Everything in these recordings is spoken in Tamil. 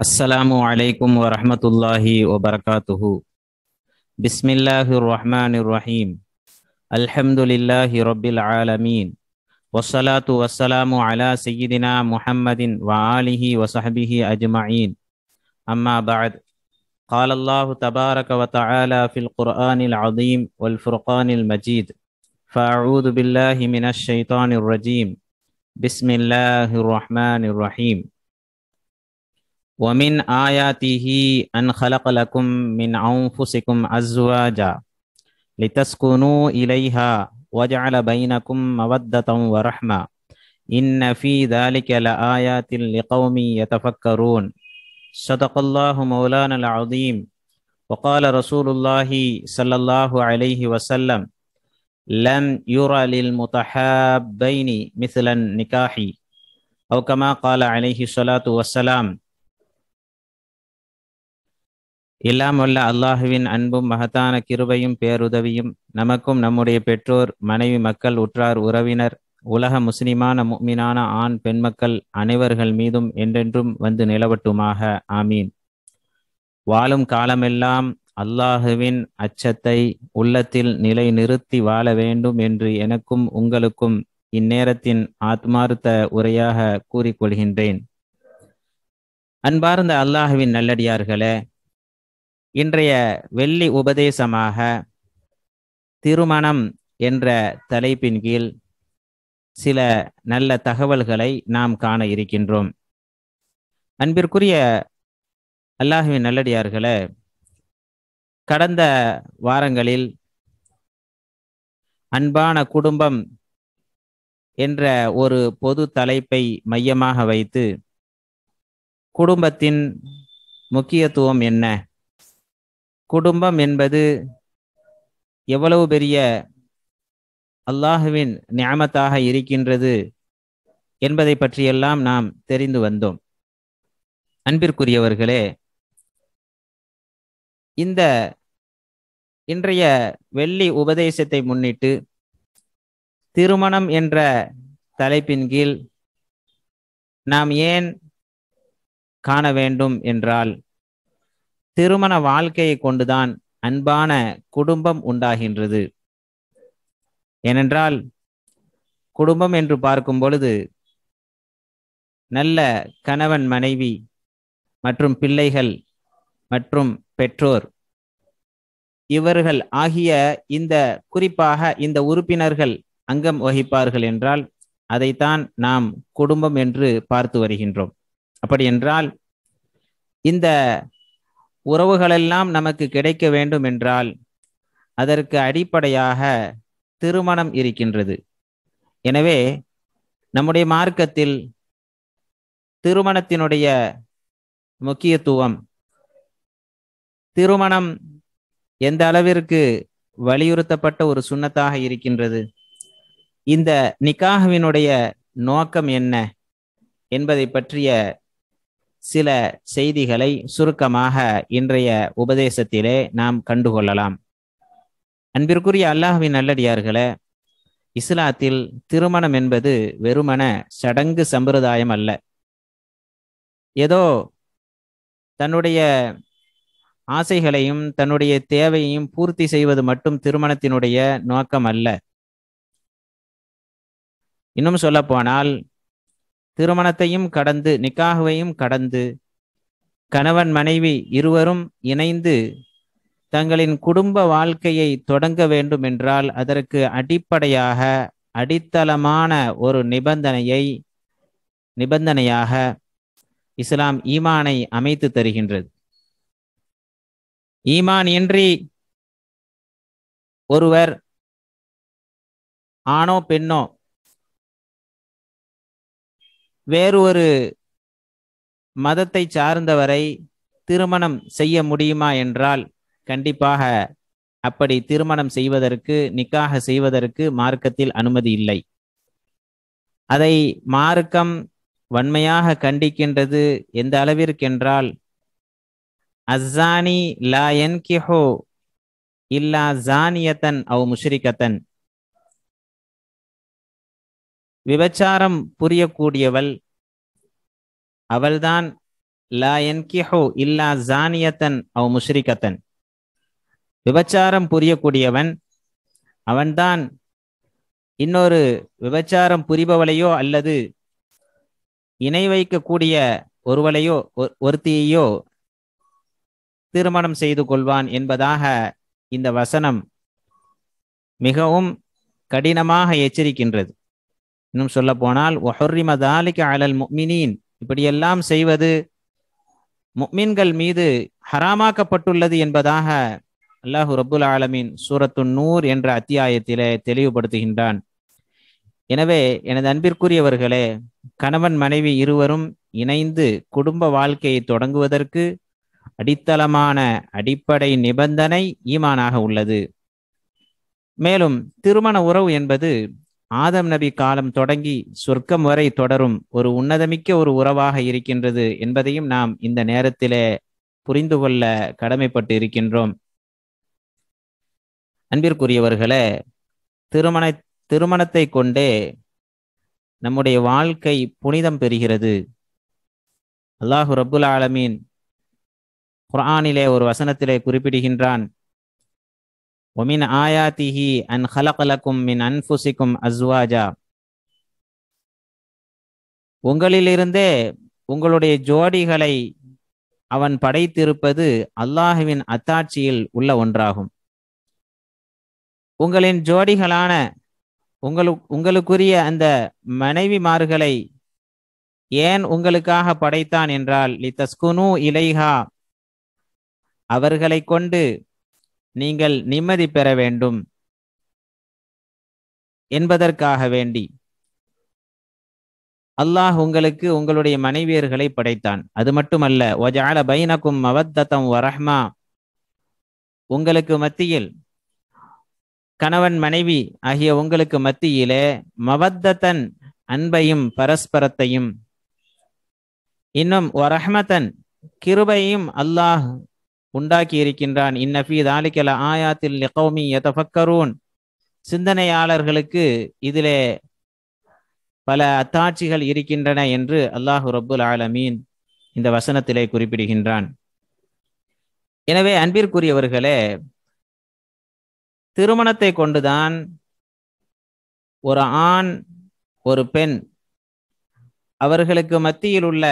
السلام عليكم ورحمة الله وبركاته بسم الله الرحمن الرحيم الحمد لله رب العالمين والصلاة والسلام على سيدنا محمد وآله وصحبه أجمعين أما بعد قال الله تبارك وتعالى في القرآن العظيم والفرقان المجيد فأعوذ بالله من الشيطان الرجيم بسم الله الرحمن الرحيم ومن آياته أن خلق لكم من أنفسكم أزواجا لتسكنوا إليها وجعل بينكم مودة ورحمة إن في ذلك لآيات لقوم يتفكرون صدق الله مولانا العظيم وقال رسول الله صلى الله عليه وسلم لم يرى للمتحابين مثل النكاح أو كما قال عليه الصلاة والسلام எல்லாம் வல்ல அல்லாஹுவின் அன்பும் மகத்தான கிருபையும் பேருதவியும் நமக்கும் நம்முடைய பெற்றோர் மனைவி மக்கள் உற்றார் உறவினர் உலக முஸ்லிமான முக்மினான ஆண் பெண்மக்கள் அனைவர்கள் மீதும் என்றென்றும் வந்து நிலவட்டுமாக ஆமீன் வாழும் காலமெல்லாம் அல்லாஹுவின் அச்சத்தை உள்ளத்தில் நிலை நிறுத்தி வாழ வேண்டும் என்று எனக்கும் உங்களுக்கும் இந்நேரத்தின் ஆத்மார்த்த உரையாக கூறிக்கொள்கின்றேன் அன்பார்ந்த அல்லாஹுவின் நல்லடியார்களே இன்றைய வெள்ளி உபதேசமாக திருமணம் என்ற தலைப்பின் கீழ் சில நல்ல தகவல்களை நாம் காண இருக்கின்றோம் அன்பிற்குரிய அல்லாஹுவின் நல்லடியார்களே கடந்த வாரங்களில் அன்பான குடும்பம் என்ற ஒரு பொது தலைப்பை மையமாக வைத்து குடும்பத்தின் முக்கியத்துவம் என்ன குடும்பம் என்பது எவ்வளவு பெரிய அல்லாஹுவின் ஞாமத்தாக இருக்கின்றது என்பதை பற்றியெல்லாம் நாம் தெரிந்து வந்தோம் அன்பிற்குரியவர்களே இந்த இன்றைய வெள்ளி உபதேசத்தை முன்னிட்டு திருமணம் என்ற தலைப்பின் கீழ் நாம் ஏன் காண வேண்டும் என்றால் திருமண வாழ்க்கையை கொண்டுதான் அன்பான குடும்பம் உண்டாகின்றது ஏனென்றால் குடும்பம் என்று பார்க்கும் பொழுது நல்ல கணவன் மனைவி மற்றும் பிள்ளைகள் மற்றும் பெற்றோர் இவர்கள் ஆகிய இந்த குறிப்பாக இந்த உறுப்பினர்கள் அங்கம் வகிப்பார்கள் என்றால் அதைத்தான் நாம் குடும்பம் என்று பார்த்து வருகின்றோம் அப்படி என்றால் இந்த உறவுகளெல்லாம் நமக்கு கிடைக்க வேண்டும் என்றால் அதற்கு அடிப்படையாக திருமணம் இருக்கின்றது எனவே நம்முடைய மார்க்கத்தில் திருமணத்தினுடைய முக்கியத்துவம் திருமணம் எந்த அளவிற்கு வலியுறுத்தப்பட்ட ஒரு சுண்ணத்தாக இருக்கின்றது இந்த நிக்காகவினுடைய நோக்கம் என்ன என்பதை பற்றிய சில செய்திகளை சுருக்கமாக இன்றைய உபதேசத்திலே நாம் கண்டுகொள்ளலாம் அன்பிற்குரிய அல்லாஹுவின் நல்லடியார்களே இஸ்லாத்தில் திருமணம் என்பது வெறுமன சடங்கு சம்பிரதாயம் அல்ல ஏதோ தன்னுடைய ஆசைகளையும் தன்னுடைய தேவையையும் பூர்த்தி செய்வது மட்டும் திருமணத்தினுடைய நோக்கம் அல்ல இன்னும் சொல்லப்போனால் திருமணத்தையும் கடந்து நிக்காகவையும் கடந்து கணவன் மனைவி இருவரும் இணைந்து தங்களின் குடும்ப வாழ்க்கையை தொடங்க வேண்டும் என்றால் அதற்கு அடிப்படையாக அடித்தளமான ஒரு நிபந்தனையை நிபந்தனையாக இஸ்லாம் ஈமானை அமைத்து தருகின்றது ஈமான் இன்றி ஒருவர் ஆணோ பெண்ணோ வேறு ஒரு மதத்தை சார்ந்தவரை திருமணம் செய்ய முடியுமா என்றால் கண்டிப்பாக அப்படி திருமணம் செய்வதற்கு நிக்காக செய்வதற்கு மார்க்கத்தில் அனுமதி இல்லை அதை மார்க்கம் வன்மையாக கண்டிக்கின்றது எந்த அளவிற்கென்றால் அஸ்ஸானி லா கிஹோ இல்லா ஜானியத்தன் அவ் முஷ்ரிகத்தன் விபச்சாரம் புரியக்கூடியவள் அவள்தான் லா என்கிஹோ இல்லா ஜானியத்தன் அவ் முஷ்ரிகத்தன் விபச்சாரம் புரியக்கூடியவன் அவன்தான் இன்னொரு விபச்சாரம் புரிபவளையோ அல்லது இணை வைக்கக்கூடிய ஒருவளையோ ஒருத்தியையோ திருமணம் செய்து கொள்வான் என்பதாக இந்த வசனம் மிகவும் கடினமாக எச்சரிக்கின்றது இன்னும் சொல்ல போனால் ஒஹொர்ரிமதாலிக்கு அலல் முக்மினின் இப்படியெல்லாம் செய்வது முக்மின்கள் மீது ஹராமாக்கப்பட்டுள்ளது என்பதாக அல்லாஹு ரபுல் ஆலமீன் சூரத்து நூர் என்ற அத்தியாயத்திலே தெளிவுபடுத்துகின்றான் எனவே எனது அன்பிற்குரியவர்களே கணவன் மனைவி இருவரும் இணைந்து குடும்ப வாழ்க்கையை தொடங்குவதற்கு அடித்தளமான அடிப்படை நிபந்தனை ஈமானாக உள்ளது மேலும் திருமண உறவு என்பது ஆதம் நபி காலம் தொடங்கி சொர்க்கம் வரை தொடரும் ஒரு உன்னதமிக்க ஒரு உறவாக இருக்கின்றது என்பதையும் நாம் இந்த நேரத்திலே புரிந்து கொள்ள கடமைப்பட்டு இருக்கின்றோம் அன்பிற்குரியவர்களே திருமண திருமணத்தை கொண்டே நம்முடைய வாழ்க்கை புனிதம் பெறுகிறது அல்லாஹு ரபுல் ஆலமீன் குரானிலே ஒரு வசனத்திலே குறிப்பிடுகின்றான் ومن آياته أن خلق لكم من أنفسكم أزواجا உங்களிலிருந்தே உங்களுடைய ஜோடிகளை அவன் படைத்திருப்பது அல்லாஹுவின் அத்தாட்சியில் உள்ள ஒன்றாகும் உங்களின் ஜோடிகளான உங்களு உங்களுக்குரிய அந்த மனைவிமார்களை ஏன் உங்களுக்காக படைத்தான் என்றால் தஸ்குனு இலைஹா அவர்களை கொண்டு நீங்கள் நிம்மதி பெற வேண்டும் என்பதற்காக வேண்டி அல்லாஹ் உங்களுக்கு உங்களுடைய மனைவியர்களை படைத்தான் அது மட்டுமல்ல ஒஜால பைனக்கும் மவத்தத்தம் வரஹ்மா உங்களுக்கு மத்தியில் கணவன் மனைவி ஆகிய உங்களுக்கு மத்தியிலே மவத்தத்தன் அன்பையும் பரஸ்பரத்தையும் இன்னும் வரஹ்மத்தன் கிருபையும் அல்லாஹ் உண்டாக்கி இருக்கின்றான் இன்னஃபி தாலிக்கல ஆயாத்தில் லிகௌமி யதஃபக்கரூன் சிந்தனையாளர்களுக்கு இதிலே பல அத்தாட்சிகள் இருக்கின்றன என்று அல்லாஹு ரபுல் ஆலமீன் இந்த வசனத்திலே குறிப்பிடுகின்றான் எனவே அன்பிற்குரியவர்களே திருமணத்தை கொண்டுதான் ஒரு ஆண் ஒரு பெண் அவர்களுக்கு மத்தியில் உள்ள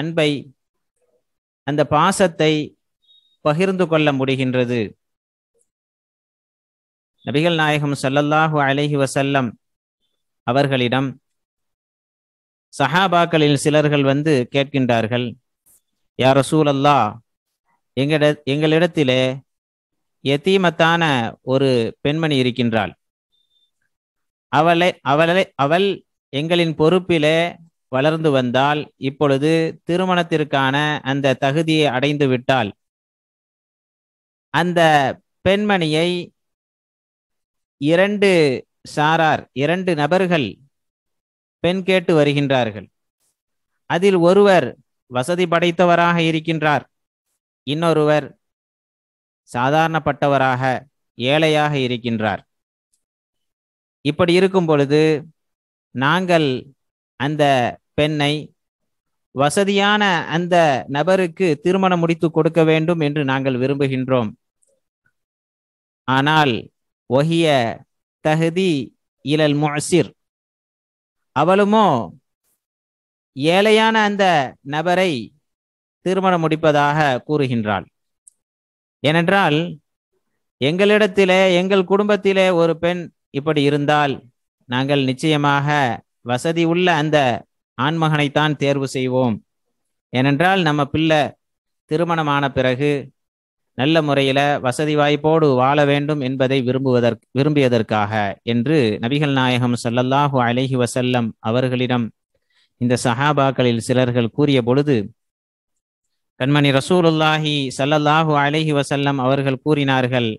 அன்பை அந்த பாசத்தை பகிர்ந்து கொள்ள முடிகின்றது நபிகள் நாயகம் சல்லல்லாஹு அலஹி வசல்லம் அவர்களிடம் சஹாபாக்களில் சிலர்கள் வந்து கேட்கின்றார்கள் யார் சூழல்லா எங்கட எங்களிடத்திலே எத்தீமத்தான ஒரு பெண்மணி இருக்கின்றாள் அவளை அவளை அவள் எங்களின் பொறுப்பிலே வளர்ந்து வந்தால் இப்பொழுது திருமணத்திற்கான அந்த தகுதியை அடைந்து விட்டால் அந்த பெண்மணியை இரண்டு சாரார் இரண்டு நபர்கள் பெண் கேட்டு வருகின்றார்கள் அதில் ஒருவர் வசதி படைத்தவராக இருக்கின்றார் இன்னொருவர் சாதாரணப்பட்டவராக ஏழையாக இருக்கின்றார் இப்படி இருக்கும் பொழுது நாங்கள் அந்த பெண்ணை வசதியான அந்த நபருக்கு திருமணம் முடித்து கொடுக்க வேண்டும் என்று நாங்கள் விரும்புகின்றோம் ஆனால் ஒஹிய தகுதி இலல் முசிர் அவளுமோ ஏழையான அந்த நபரை திருமணம் முடிப்பதாக கூறுகின்றாள் ஏனென்றால் எங்களிடத்திலே எங்கள் குடும்பத்திலே ஒரு பெண் இப்படி இருந்தால் நாங்கள் நிச்சயமாக வசதி உள்ள அந்த ஆண்மகனைத்தான் தேர்வு செய்வோம் ஏனென்றால் நம்ம பிள்ளை திருமணமான பிறகு நல்ல முறையில வசதி வாய்ப்போடு வாழ வேண்டும் என்பதை விரும்புவதற்கு விரும்பியதற்காக என்று நபிகள் நாயகம் சல்லல்லாஹு அலஹி வசல்லம் அவர்களிடம் இந்த சஹாபாக்களில் சிலர்கள் கூறிய பொழுது கண்மணி ரசூலுல்லாஹி சல்லல்லாஹு அலஹி வசல்லம் அவர்கள் கூறினார்கள்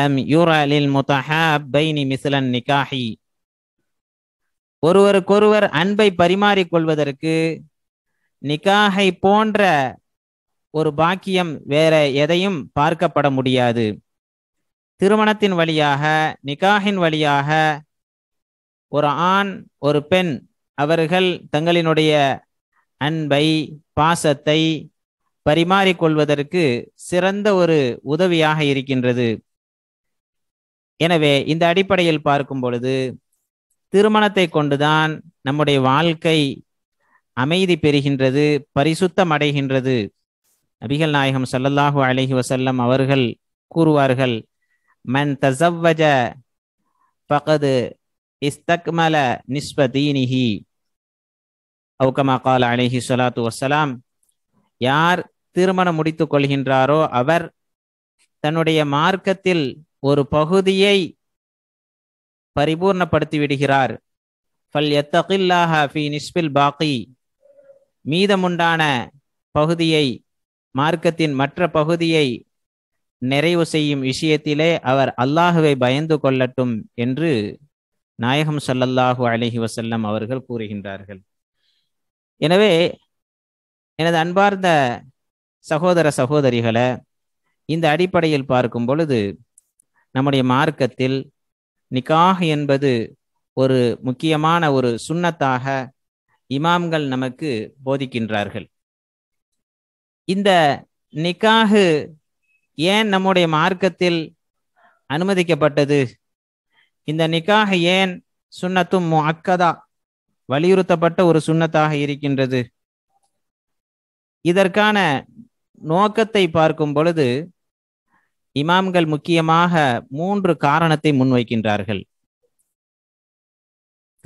லம் யூரலில் முத்தஹாபைனி மிஸ்லன் நிகாஹி ஒருவருக்கொருவர் அன்பை பரிமாறிக்கொள்வதற்கு நிகாஹை போன்ற ஒரு பாக்கியம் வேற எதையும் பார்க்கப்பட முடியாது திருமணத்தின் வழியாக நிகாஹின் வழியாக ஒரு ஆண் ஒரு பெண் அவர்கள் தங்களினுடைய அன்பை பாசத்தை பரிமாறிக்கொள்வதற்கு சிறந்த ஒரு உதவியாக இருக்கின்றது எனவே இந்த அடிப்படையில் பார்க்கும் பொழுது திருமணத்தை கொண்டுதான் நம்முடைய வாழ்க்கை அமைதி பெறுகின்றது பரிசுத்தம் அடைகின்றது நபிகள் நாயகம் சல்லல்லாஹு அலஹி வசல்லம் அவர்கள் கூறுவார்கள் மன் தசவ்வஜ பகது இஸ்தக்மல தீனிஹி அவுக்கமா கால அலஹி சொலாத்து வசலாம் யார் திருமணம் முடித்து கொள்கின்றாரோ அவர் தன்னுடைய மார்க்கத்தில் ஒரு பகுதியை பரிபூர்ணப்படுத்தி விடுகிறார் ஃபல் எத்தகில்லாஹி நிஸ்பில் பாக்கி மீதமுண்டான பகுதியை மார்க்கத்தின் மற்ற பகுதியை நிறைவு செய்யும் விஷயத்திலே அவர் அல்லாஹுவை பயந்து கொள்ளட்டும் என்று நாயகம் சல்லல்லாஹு அலஹி வசல்லம் அவர்கள் கூறுகின்றார்கள் எனவே எனது அன்பார்ந்த சகோதர சகோதரிகளை இந்த அடிப்படையில் பார்க்கும் பொழுது நம்முடைய மார்க்கத்தில் நிக்காக என்பது ஒரு முக்கியமான ஒரு சுண்ணத்தாக இமாம்கள் நமக்கு போதிக்கின்றார்கள் இந்த நிக்காகு ஏன் நம்முடைய மார்க்கத்தில் அனுமதிக்கப்பட்டது இந்த நிக்காக ஏன் சுண்ணத்தும் அக்கதா வலியுறுத்தப்பட்ட ஒரு சுண்ணத்தாக இருக்கின்றது இதற்கான நோக்கத்தை பார்க்கும் பொழுது இமாம்கள் முக்கியமாக மூன்று காரணத்தை முன்வைக்கின்றார்கள்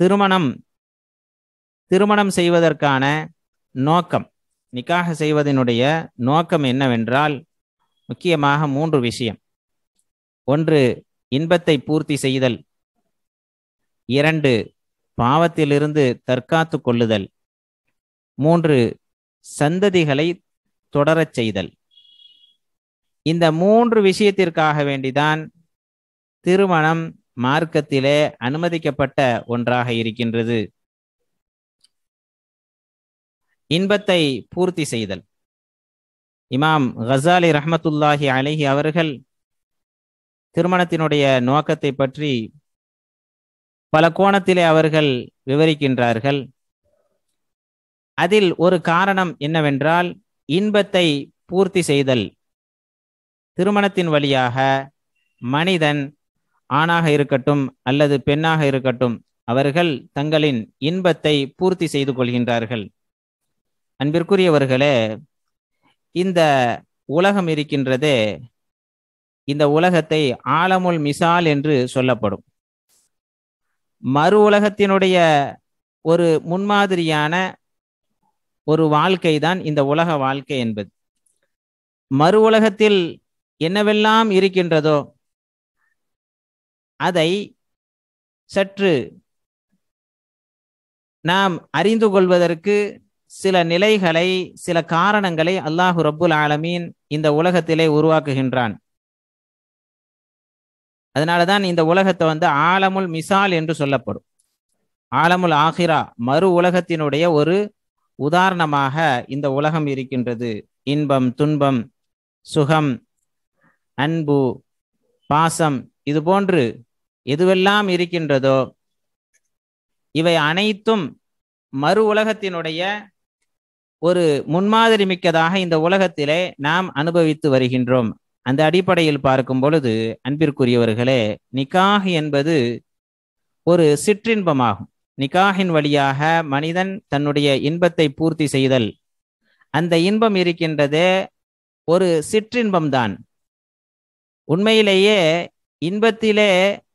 திருமணம் திருமணம் செய்வதற்கான நோக்கம் நிக்காக செய்வதனுடைய நோக்கம் என்னவென்றால் முக்கியமாக மூன்று விஷயம் ஒன்று இன்பத்தை பூர்த்தி செய்தல் இரண்டு பாவத்திலிருந்து தற்காத்து கொள்ளுதல் மூன்று சந்ததிகளை தொடரச் செய்தல் இந்த மூன்று விஷயத்திற்காக வேண்டிதான் திருமணம் மார்க்கத்திலே அனுமதிக்கப்பட்ட ஒன்றாக இருக்கின்றது இன்பத்தை பூர்த்தி செய்தல் இமாம் ஹசாலி ரஹமத்துல்லாஹி அலஹி அவர்கள் திருமணத்தினுடைய நோக்கத்தை பற்றி பல கோணத்திலே அவர்கள் விவரிக்கின்றார்கள் அதில் ஒரு காரணம் என்னவென்றால் இன்பத்தை பூர்த்தி செய்தல் திருமணத்தின் வழியாக மனிதன் ஆணாக இருக்கட்டும் அல்லது பெண்ணாக இருக்கட்டும் அவர்கள் தங்களின் இன்பத்தை பூர்த்தி செய்து கொள்கின்றார்கள் அன்பிற்குரியவர்களே இந்த உலகம் இருக்கின்றது இந்த உலகத்தை ஆலமுல் மிசால் என்று சொல்லப்படும் மறு உலகத்தினுடைய ஒரு முன்மாதிரியான ஒரு வாழ்க்கை தான் இந்த உலக வாழ்க்கை என்பது மறு உலகத்தில் என்னவெல்லாம் இருக்கின்றதோ அதை சற்று நாம் அறிந்து கொள்வதற்கு சில நிலைகளை சில காரணங்களை அல்லாஹு ரப்புல் ஆலமீன் இந்த உலகத்திலே உருவாக்குகின்றான் அதனால தான் இந்த உலகத்தை வந்து ஆலமுல் மிசால் என்று சொல்லப்படும் ஆலமுல் ஆஹிரா மறு உலகத்தினுடைய ஒரு உதாரணமாக இந்த உலகம் இருக்கின்றது இன்பம் துன்பம் சுகம் அன்பு பாசம் இது போன்று எதுவெல்லாம் இருக்கின்றதோ இவை அனைத்தும் மறு உலகத்தினுடைய ஒரு முன்மாதிரி மிக்கதாக இந்த உலகத்திலே நாம் அனுபவித்து வருகின்றோம் அந்த அடிப்படையில் பார்க்கும் பொழுது அன்பிற்குரியவர்களே நிக்காக என்பது ஒரு சிற்றின்பமாகும் நிக்காகின் வழியாக மனிதன் தன்னுடைய இன்பத்தை பூர்த்தி செய்தல் அந்த இன்பம் இருக்கின்றதே ஒரு சிற்றின்பம்தான் உண்மையிலேயே இன்பத்திலே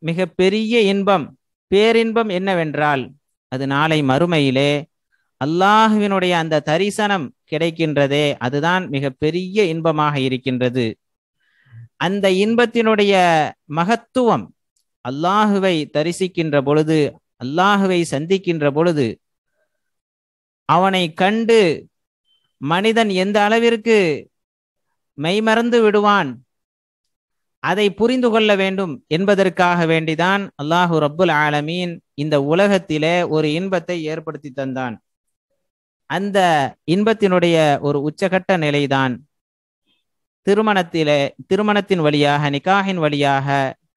மிக பெரிய இன்பம் பேரின்பம் என்னவென்றால் அது நாளை மறுமையிலே அல்லாஹுவினுடைய அந்த தரிசனம் கிடைக்கின்றதே அதுதான் மிக பெரிய இன்பமாக இருக்கின்றது அந்த இன்பத்தினுடைய மகத்துவம் அல்லாஹுவை தரிசிக்கின்ற பொழுது அல்லாஹுவை சந்திக்கின்ற பொழுது அவனை கண்டு மனிதன் எந்த அளவிற்கு மெய்மறந்து விடுவான் அதை புரிந்து கொள்ள வேண்டும் என்பதற்காக வேண்டிதான் அல்லாஹு ரப்புல் ஆலமீன் இந்த உலகத்திலே ஒரு இன்பத்தை ஏற்படுத்தி தந்தான் அந்த இன்பத்தினுடைய ஒரு உச்சகட்ட நிலைதான் திருமணத்திலே திருமணத்தின் வழியாக நிக்காகின் வழியாக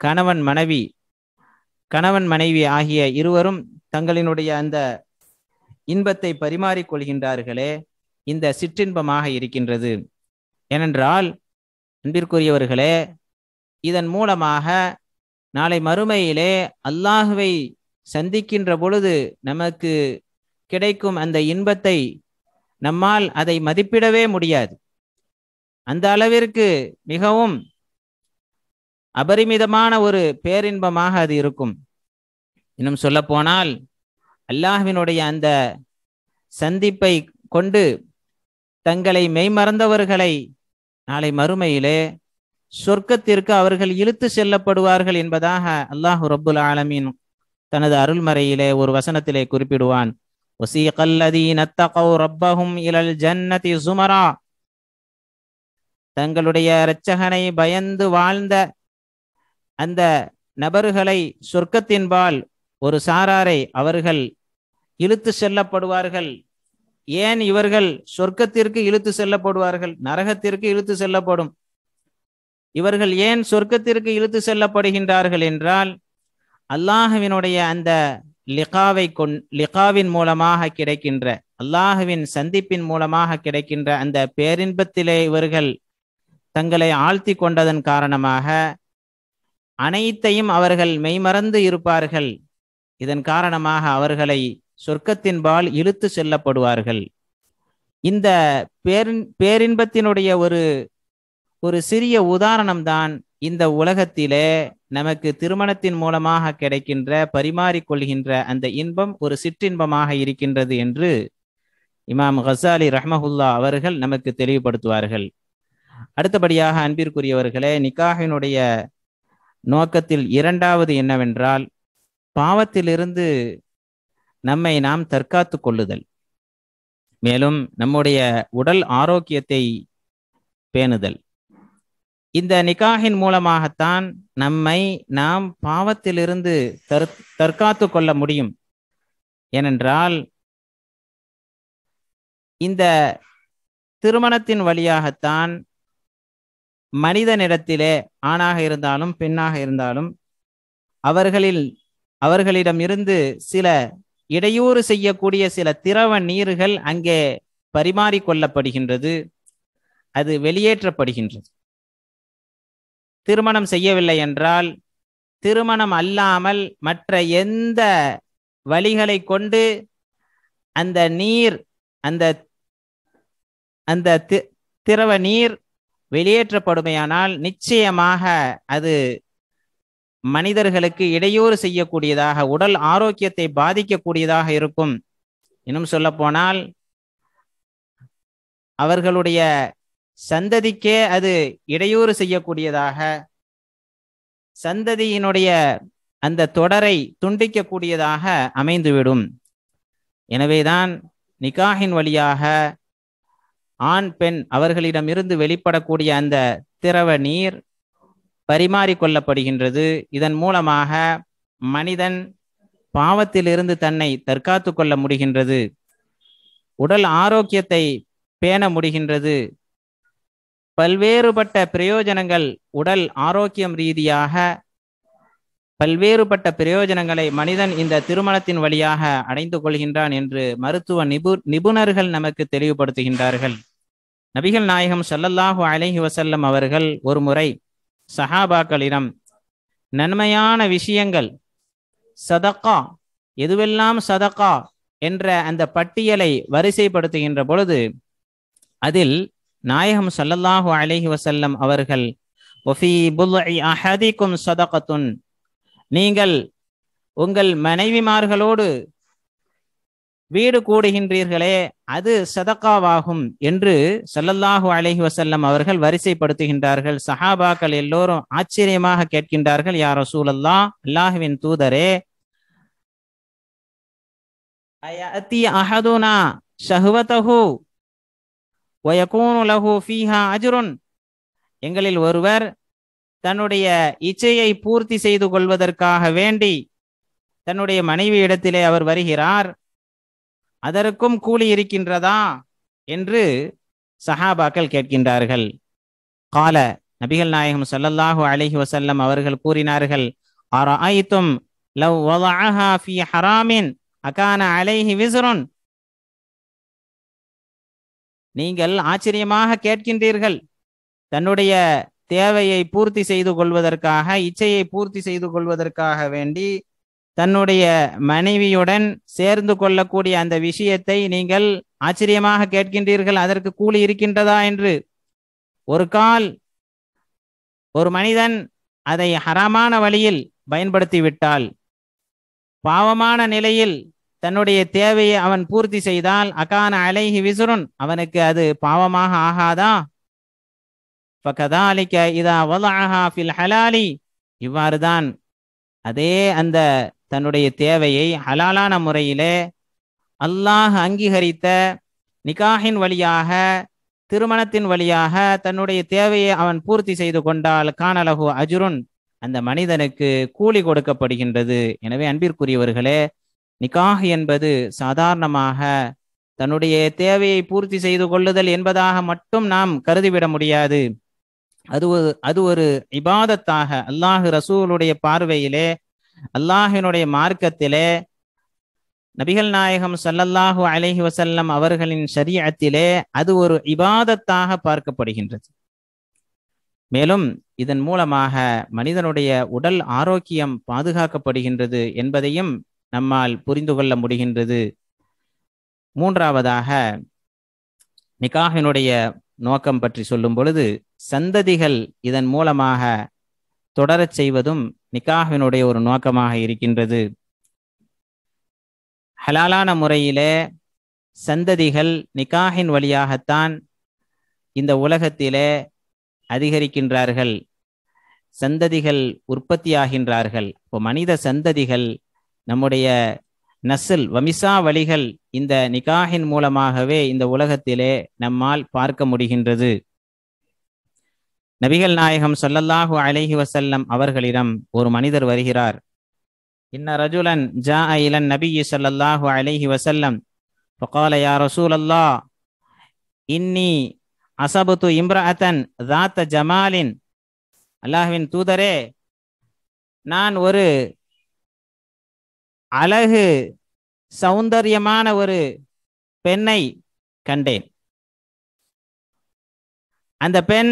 கணவன் மனைவி கணவன் மனைவி ஆகிய இருவரும் தங்களினுடைய அந்த இன்பத்தை பரிமாறிக்கொள்கின்றார்களே இந்த சிற்றின்பமாக இருக்கின்றது ஏனென்றால் அன்பிற்குரியவர்களே இதன் மூலமாக நாளை மறுமையிலே அல்லாஹுவை சந்திக்கின்ற பொழுது நமக்கு கிடைக்கும் அந்த இன்பத்தை நம்மால் அதை மதிப்பிடவே முடியாது அந்த அளவிற்கு மிகவும் அபரிமிதமான ஒரு பேரின்பமாக அது இருக்கும் இன்னும் சொல்ல போனால் அல்லாஹினுடைய அந்த சந்திப்பை கொண்டு தங்களை மெய்மறந்தவர்களை நாளை மறுமையிலே சொர்க்கத்திற்கு அவர்கள் இழுத்து செல்லப்படுவார்கள் என்பதாக அல்லாஹு ரபுல் ஆலமீன் தனது அருள்மறையிலே ஒரு வசனத்திலே குறிப்பிடுவான் وسيق الذين اتقوا ربهم الى الجنه زمرا தங்களுடைய இரட்சகனை பயந்து வாழ்ந்த அந்த நபர்களை சொர்க்கத்தின்பால் ஒரு சாராரை அவர்கள் இழுத்து செல்லப்படுவார்கள் ஏன் இவர்கள் சொர்க்கத்திற்கு இழுத்து செல்லப்படுவார்கள் நரகத்திற்கு இழுத்து செல்லப்படும் இவர்கள் ஏன் சொர்க்கத்திற்கு இழுத்து செல்லப்படுகின்றார்கள் என்றால் அல்லாஹவினுடைய அந்த லிகாவை கொண் லிகாவின் மூலமாக கிடைக்கின்ற அல்லாஹுவின் சந்திப்பின் மூலமாக கிடைக்கின்ற அந்த பேரின்பத்திலே இவர்கள் தங்களை ஆழ்த்தி கொண்டதன் காரணமாக அனைத்தையும் அவர்கள் மெய்மறந்து இருப்பார்கள் இதன் காரணமாக அவர்களை சொர்க்கத்தின்பால் இழுத்து செல்லப்படுவார்கள் இந்த பேரின் பேரின்பத்தினுடைய ஒரு ஒரு சிறிய உதாரணம்தான் இந்த உலகத்திலே நமக்கு திருமணத்தின் மூலமாக கிடைக்கின்ற பரிமாறிக்கொள்கின்ற அந்த இன்பம் ஒரு சிற்றின்பமாக இருக்கின்றது என்று இமாம் ஹசாலி ரஹமஹுல்லா அவர்கள் நமக்கு தெளிவுபடுத்துவார்கள் அடுத்தபடியாக அன்பிற்குரியவர்களே நிக்காகினுடைய நோக்கத்தில் இரண்டாவது என்னவென்றால் பாவத்திலிருந்து நம்மை நாம் தற்காத்து கொள்ளுதல் மேலும் நம்முடைய உடல் ஆரோக்கியத்தை பேணுதல் இந்த நிக்காகின் மூலமாகத்தான் நம்மை நாம் பாவத்திலிருந்து தற் தற்காத்து கொள்ள முடியும் ஏனென்றால் இந்த திருமணத்தின் வழியாகத்தான் மனிதனிடத்திலே ஆணாக இருந்தாலும் பெண்ணாக இருந்தாலும் அவர்களில் அவர்களிடம் இருந்து சில இடையூறு செய்யக்கூடிய சில திரவ நீர்கள் அங்கே பரிமாறிக்கொள்ளப்படுகின்றது அது வெளியேற்றப்படுகின்றது திருமணம் செய்யவில்லை என்றால் திருமணம் அல்லாமல் மற்ற எந்த வழிகளை கொண்டு அந்த நீர் அந்த அந்த திரவ நீர் வெளியேற்றப்படுமையானால் நிச்சயமாக அது மனிதர்களுக்கு இடையூறு செய்யக்கூடியதாக உடல் ஆரோக்கியத்தை பாதிக்கக்கூடியதாக இருக்கும் இன்னும் சொல்லப்போனால் அவர்களுடைய சந்ததிக்கே அது இடையூறு செய்யக்கூடியதாக சந்ததியினுடைய அந்த தொடரை துண்டிக்கக்கூடியதாக அமைந்துவிடும் எனவேதான் நிகாஹின் வழியாக ஆண் பெண் அவர்களிடமிருந்து வெளிப்படக்கூடிய அந்த திரவ நீர் பரிமாறிக்கொள்ளப்படுகின்றது இதன் மூலமாக மனிதன் பாவத்திலிருந்து தன்னை தற்காத்து கொள்ள முடிகின்றது உடல் ஆரோக்கியத்தை பேண முடிகின்றது பல்வேறுபட்ட பிரயோஜனங்கள் உடல் ஆரோக்கியம் ரீதியாக பல்வேறுபட்ட பிரயோஜனங்களை மனிதன் இந்த திருமணத்தின் வழியாக அடைந்து கொள்கின்றான் என்று மருத்துவ நிபு நிபுணர்கள் நமக்கு தெளிவுபடுத்துகின்றார்கள் நபிகள் நாயகம் சல்லல்லாஹு அலைஹி வசல்லம் அவர்கள் ஒரு முறை சஹாபாக்களிடம் நன்மையான விஷயங்கள் சதக்கா எதுவெல்லாம் சதக்கா என்ற அந்த பட்டியலை வரிசைப்படுத்துகின்ற பொழுது அதில் நாயகம் சல்லல்லாஹு அலஹி வசல்லம் அவர்கள் சதகத்துன் நீங்கள் உங்கள் மனைவிமார்களோடு வீடு கூடுகின்றீர்களே அது சதக்காவாகும் என்று சல்லல்லாஹு அலஹி வசல்லம் அவர்கள் வரிசைப்படுத்துகின்றார்கள் சஹாபாக்கள் எல்லோரும் ஆச்சரியமாக கேட்கின்றார்கள் யார் சூழல்லா அல்லாஹுவின் தூதரே அஹதுனா ஷஹுவதஹு ஒயகூனு லஹு ஃபீஹா அஜுருன் எங்களில் ஒருவர் தன்னுடைய இச்சையை பூர்த்தி செய்து கொள்வதற்காக வேண்டி தன்னுடைய மனைவி இடத்திலே அவர் வருகிறார் அதற்கும் கூலி இருக்கின்றதா என்று சஹாபாக்கள் கேட்கின்றார்கள் கால நபிகள் நாயகம் சல்லல்லாஹு அலஹி வசல்லம் அவர்கள் கூறினார்கள் அரஐத்தும் லவ் ஹராமின் அகான அலைஹி விஸ்ருன் நீங்கள் ஆச்சரியமாக கேட்கின்றீர்கள் தன்னுடைய தேவையை பூர்த்தி செய்து கொள்வதற்காக இச்சையை பூர்த்தி செய்து கொள்வதற்காக வேண்டி தன்னுடைய மனைவியுடன் சேர்ந்து கொள்ளக்கூடிய அந்த விஷயத்தை நீங்கள் ஆச்சரியமாக கேட்கின்றீர்கள் அதற்கு கூலி இருக்கின்றதா என்று ஒரு கால் ஒரு மனிதன் அதை ஹரமான வழியில் பயன்படுத்திவிட்டால் பாவமான நிலையில் தன்னுடைய தேவையை அவன் பூர்த்தி செய்தால் அகான அலைஹி விசுருன் அவனுக்கு அது பாவமாக ஆகாதா பக்கதாலிக்க இதா வலாஹா ஃபில் ஹலாலி இவ்வாறுதான் அதே அந்த தன்னுடைய தேவையை ஹலாலான முறையிலே அல்லாஹ் அங்கீகரித்த நிகாஹின் வழியாக திருமணத்தின் வழியாக தன்னுடைய தேவையை அவன் பூர்த்தி செய்து கொண்டால் காணலகு அஜுருன் அந்த மனிதனுக்கு கூலி கொடுக்கப்படுகின்றது எனவே அன்பிற்குரியவர்களே நிக்காஹ் என்பது சாதாரணமாக தன்னுடைய தேவையை பூர்த்தி செய்து கொள்ளுதல் என்பதாக மட்டும் நாம் கருதிவிட முடியாது அது ஒரு அது ஒரு இபாதத்தாக அல்லாஹு ரசூலுடைய பார்வையிலே அல்லாஹினுடைய மார்க்கத்திலே நபிகள் நாயகம் சல்லல்லாஹு அலஹி வசல்லம் அவர்களின் சரியத்திலே அது ஒரு இபாதத்தாக பார்க்கப்படுகின்றது மேலும் இதன் மூலமாக மனிதனுடைய உடல் ஆரோக்கியம் பாதுகாக்கப்படுகின்றது என்பதையும் நம்மால் புரிந்து கொள்ள முடிகின்றது மூன்றாவதாக நிகாஹினுடைய நோக்கம் பற்றி சொல்லும் பொழுது சந்ததிகள் இதன் மூலமாக தொடரச் செய்வதும் நிகாகினுடைய ஒரு நோக்கமாக இருக்கின்றது ஹலாலான முறையிலே சந்ததிகள் நிகாஹின் வழியாகத்தான் இந்த உலகத்திலே அதிகரிக்கின்றார்கள் சந்ததிகள் உற்பத்தியாகின்றார்கள் இப்போ மனித சந்ததிகள் நம்முடைய நசில் வமிசா வழிகள் இந்த நிகாஹின் மூலமாகவே இந்த உலகத்திலே நம்மால் பார்க்க முடிகின்றது நபிகள் நாயகம் சொல்லல்லாஹு அலஹி வசல்லம் அவர்களிடம் ஒரு மனிதர் வருகிறார் இன்ன ரஜுலன் ஜா அயிலன் நபி சொல்லல்லாஹு அலஹி வசல்லம் யா يا இன்னி الله إني அசபுத்து இம்ரஹத்தன் தாத்த ஜமாலின் அல்லாஹுவின் தூதரே நான் ஒரு அழகு சௌந்தரியமான ஒரு பெண்ணை கண்டேன் அந்த பெண்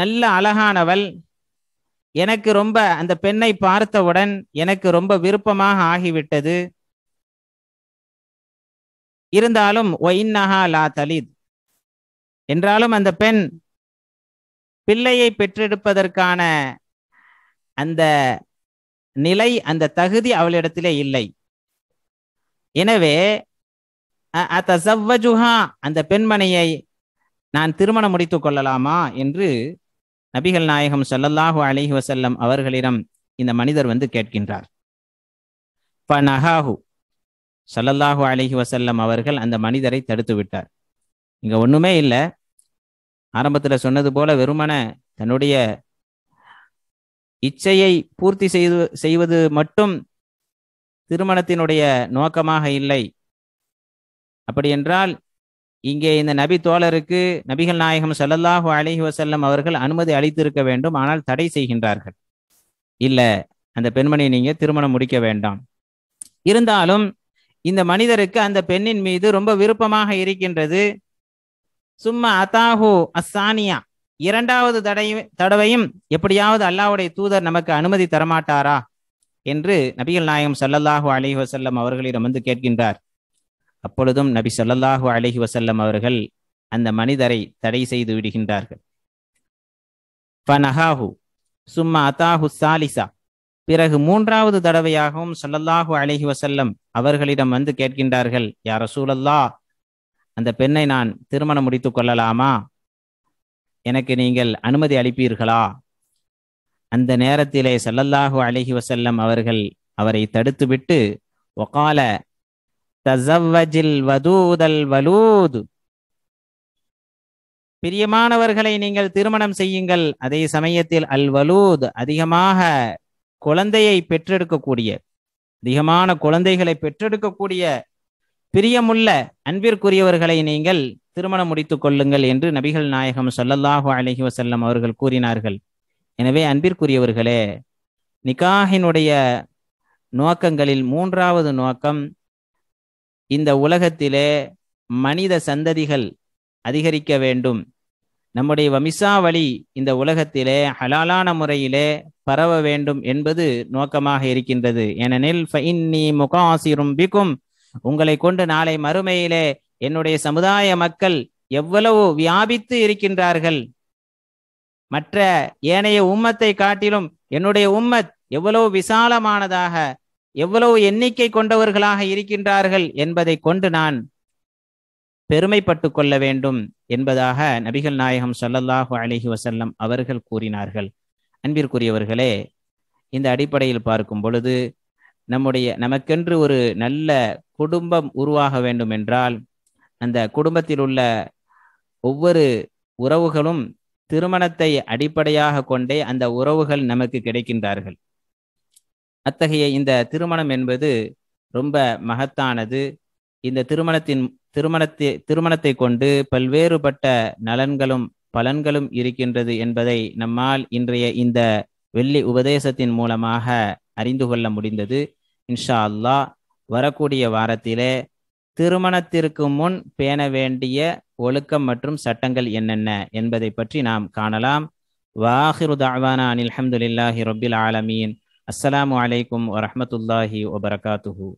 நல்ல அழகானவள் எனக்கு ரொம்ப அந்த பெண்ணை பார்த்தவுடன் எனக்கு ரொம்ப விருப்பமாக ஆகிவிட்டது இருந்தாலும் ஒயின்னஹா லா தலித் என்றாலும் அந்த பெண் பிள்ளையை பெற்றெடுப்பதற்கான அந்த நிலை அந்த தகுதி அவளிடத்திலே இல்லை எனவே அத்தசவ்வஜுஹா அந்த பெண்மனையை நான் திருமணம் முடித்து கொள்ளலாமா என்று நபிகள் நாயகம் சல்லல்லாஹு அலிஹி வசல்லம் அவர்களிடம் இந்த மனிதர் வந்து கேட்கின்றார் ப நகாகு சல்லல்லாஹு அலிஹி வசல்லம் அவர்கள் அந்த மனிதரை தடுத்து விட்டார் இங்கே ஒன்றுமே இல்லை ஆரம்பத்தில் சொன்னது போல வெறுமன தன்னுடைய இச்சையை பூர்த்தி செய்து செய்வது மட்டும் திருமணத்தினுடைய நோக்கமாக இல்லை அப்படி என்றால் இங்கே இந்த நபி தோழருக்கு நபிகள் நாயகம் சல்லல்லாஹு அலஹி வசல்லம் அவர்கள் அனுமதி அளித்திருக்க வேண்டும் ஆனால் தடை செய்கின்றார்கள் இல்லை அந்த பெண்மணி நீங்கள் திருமணம் முடிக்க வேண்டாம் இருந்தாலும் இந்த மனிதருக்கு அந்த பெண்ணின் மீது ரொம்ப விருப்பமாக இருக்கின்றது சும்மா அதாஹு அசானியா இரண்டாவது தடையும் தடவையும் எப்படியாவது அல்லாவுடைய தூதர் நமக்கு அனுமதி தரமாட்டாரா என்று நபிகள் நாயகம் சல்லல்லாஹு அலஹி வசல்லம் அவர்களிடம் வந்து கேட்கின்றார் அப்பொழுதும் நபி சொல்லல்லாஹு அலஹி வசல்லம் அவர்கள் அந்த மனிதரை தடை செய்து விடுகின்றார்கள் சும்மா அத்தாஹு சாலிசா பிறகு மூன்றாவது தடவையாகவும் சொல்லல்லாஹு அலஹி வசல்லம் அவர்களிடம் வந்து கேட்கின்றார்கள் யார் சூழல்லா அந்த பெண்ணை நான் திருமணம் முடித்துக் கொள்ளலாமா எனக்கு நீங்கள் அனுமதி அளிப்பீர்களா அந்த நேரத்திலே சல்லல்லாஹு அலஹி வசல்லம் அவர்கள் அவரை தடுத்துவிட்டு ஒகால தசவஜில் வதூதல் வலூது பிரியமானவர்களை நீங்கள் திருமணம் செய்யுங்கள் அதே சமயத்தில் அல் வலூத் அதிகமாக குழந்தையை பெற்றெடுக்கக்கூடிய அதிகமான குழந்தைகளை பெற்றெடுக்கக்கூடிய பிரியமுள்ள அன்பிற்குரியவர்களை நீங்கள் திருமணம் முடித்துக் கொள்ளுங்கள் என்று நபிகள் நாயகம் சொல்லல்லாஹு அலஹி வசல்லம் அவர்கள் கூறினார்கள் எனவே அன்பிற்குரியவர்களே நிகாஹினுடைய நோக்கங்களில் மூன்றாவது நோக்கம் இந்த உலகத்திலே மனித சந்ததிகள் அதிகரிக்க வேண்டும் நம்முடைய வமிசாவளி இந்த உலகத்திலே ஹலாலான முறையிலே பரவ வேண்டும் என்பது நோக்கமாக இருக்கின்றது ஏனெனில் பிக்கும் உங்களை கொண்டு நாளை மறுமையிலே என்னுடைய சமுதாய மக்கள் எவ்வளவு வியாபித்து இருக்கின்றார்கள் மற்ற ஏனைய உம்மத்தை காட்டிலும் என்னுடைய உம்மத் எவ்வளவு விசாலமானதாக எவ்வளவு எண்ணிக்கை கொண்டவர்களாக இருக்கின்றார்கள் என்பதை கொண்டு நான் பெருமைப்பட்டு கொள்ள வேண்டும் என்பதாக நபிகள் நாயகம் சல்லல்லாஹு அலிஹி வசல்லம் அவர்கள் கூறினார்கள் அன்பிற்குரியவர்களே இந்த அடிப்படையில் பார்க்கும் பொழுது நம்முடைய நமக்கென்று ஒரு நல்ல குடும்பம் உருவாக வேண்டும் என்றால் அந்த குடும்பத்தில் உள்ள ஒவ்வொரு உறவுகளும் திருமணத்தை அடிப்படையாக கொண்டே அந்த உறவுகள் நமக்கு கிடைக்கின்றார்கள் அத்தகைய இந்த திருமணம் என்பது ரொம்ப மகத்தானது இந்த திருமணத்தின் திருமணத்தை திருமணத்தை கொண்டு பல்வேறுபட்ட நலன்களும் பலன்களும் இருக்கின்றது என்பதை நம்மால் இன்றைய இந்த வெள்ளி உபதேசத்தின் மூலமாக அறிந்து கொள்ள முடிந்தது இன்ஷா அல்லா வரக்கூடிய வாரத்திலே திருமணத்திற்கு முன் பேண வேண்டிய ஒழுக்கம் மற்றும் சட்டங்கள் என்னென்ன என்பதை பற்றி நாம் காணலாம் வாஹிரு தாவானா அனில் அஹமதுல்லாஹி ரொபில் ஆலமீன் அஸ்லாம் அலைக்கும் வரமத்துல்லாஹி வபரகாத்துஹூ